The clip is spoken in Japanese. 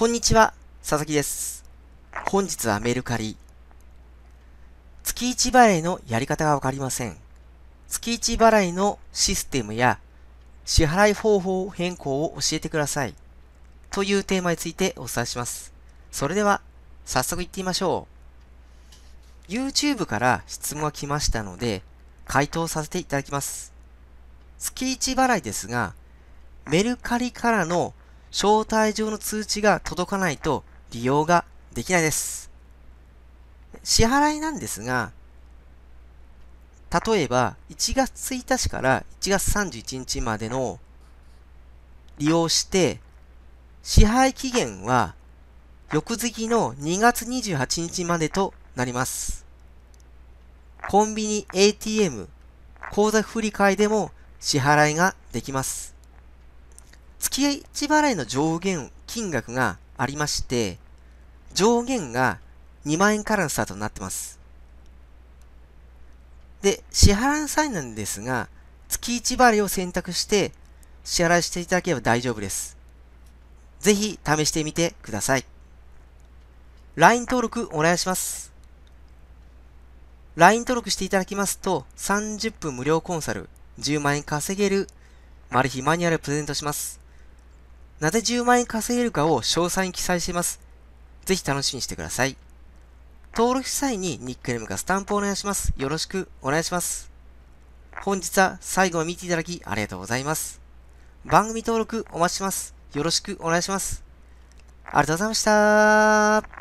こんにちは、佐々木です。本日はメルカリ。月一払いのやり方がわかりません。月一払いのシステムや支払い方法変更を教えてください。というテーマについてお伝えします。それでは、早速行ってみましょう。YouTube から質問が来ましたので、回答させていただきます。月1払いですが、メルカリからの招待状の通知が届かないと利用ができないです。支払いなんですが、例えば1月1日から1月31日までの利用して、支配期限は翌月の2月28日までとなります。コンビニ ATM 口座振替でも支払いができます。月一払いの上限金額がありまして、上限が2万円からのスタートになってます。で、支払いの際なんですが、月一払いを選択して支払いしていただければ大丈夫です。ぜひ試してみてください。LINE 登録お願いします。LINE 登録していただきますと、30分無料コンサル、10万円稼げる、マル秘マニュアルプレゼントします。なぜ10万円稼げるかを詳細に記載しています。ぜひ楽しみにしてください。登録した際にニックネームかスタンプをお願いします。よろしくお願いします。本日は最後まで見ていただきありがとうございます。番組登録お待ちします。よろしくお願いします。ありがとうございました。